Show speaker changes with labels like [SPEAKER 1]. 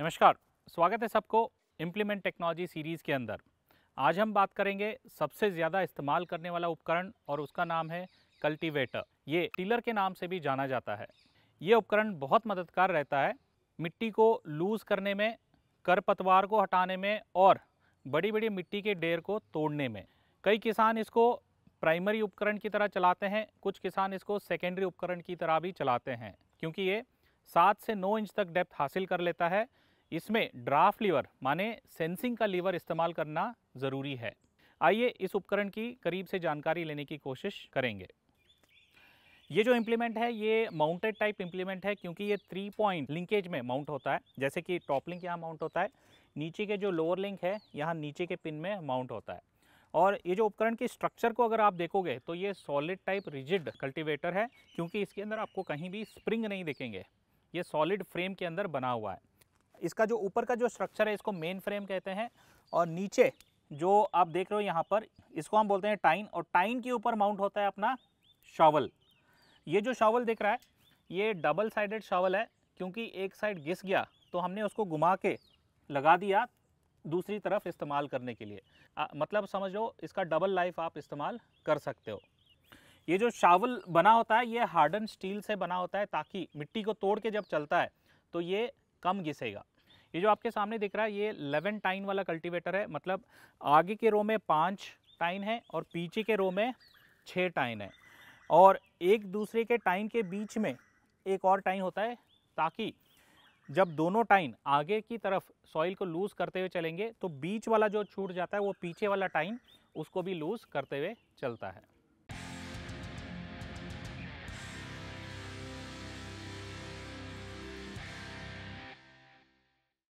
[SPEAKER 1] नमस्कार स्वागत है सबको इम्प्लीमेंट टेक्नोलॉजी सीरीज़ के अंदर आज हम बात करेंगे सबसे ज़्यादा इस्तेमाल करने वाला उपकरण और उसका नाम है कल्टीवेटर ये टीलर के नाम से भी जाना जाता है ये उपकरण बहुत मददगार रहता है मिट्टी को लूज़ करने में कर पतवार को हटाने में और बड़ी बड़ी मिट्टी के डेर को तोड़ने में कई किसान इसको प्राइमरी उपकरण की तरह चलाते हैं कुछ किसान इसको सेकेंडरी उपकरण की तरह भी चलाते हैं क्योंकि ये सात से नौ इंच तक डेप्थ हासिल कर लेता है इसमें ड्राफ्ट लीवर माने सेंसिंग का लीवर इस्तेमाल करना ज़रूरी है आइए इस उपकरण की करीब से जानकारी लेने की कोशिश करेंगे ये जो इम्प्लीमेंट है ये माउंटेड टाइप इम्प्लीमेंट है क्योंकि ये थ्री पॉइंट लिंकेज में माउंट होता है जैसे कि टॉप लिंक यहाँ माउंट होता है नीचे के जो लोअर लिंक है यहाँ नीचे के पिन में माउंट होता है और ये जो उपकरण की स्ट्रक्चर को अगर आप देखोगे तो ये सॉलिड टाइप रिजिड कल्टिवेटर है क्योंकि इसके अंदर आपको कहीं भी स्प्रिंग नहीं देखेंगे ये सॉलिड फ्रेम के अंदर बना हुआ है इसका जो ऊपर का जो स्ट्रक्चर है इसको मेन फ्रेम कहते हैं और नीचे जो आप देख रहे हो यहाँ पर इसको हम बोलते हैं टाइन और टाइन के ऊपर माउंट होता है अपना शॉवल ये जो शॉवल दिख रहा है ये डबल साइडेड शॉवल है क्योंकि एक साइड घिस गया तो हमने उसको घुमा के लगा दिया दूसरी तरफ इस्तेमाल करने के लिए आ, मतलब समझ लो इसका डबल लाइफ आप इस्तेमाल कर सकते हो ये जो शावल बना होता है ये हार्डन स्टील से बना होता है ताकि मिट्टी को तोड़ के जब चलता है तो ये कम घिसेगा ये जो आपके सामने दिख रहा है ये लेवन टाइन वाला कल्टीवेटर है मतलब आगे के रो में पाँच टाइन है और पीछे के रो में छः टाइन है और एक दूसरे के टाइन के बीच में एक और टाइन होता है ताकि जब दोनों टाइन आगे की तरफ सॉइल को लूज़ करते हुए चलेंगे तो बीच वाला जो छूट जाता है वो पीछे वाला टाइन उसको भी लूज़ करते हुए चलता है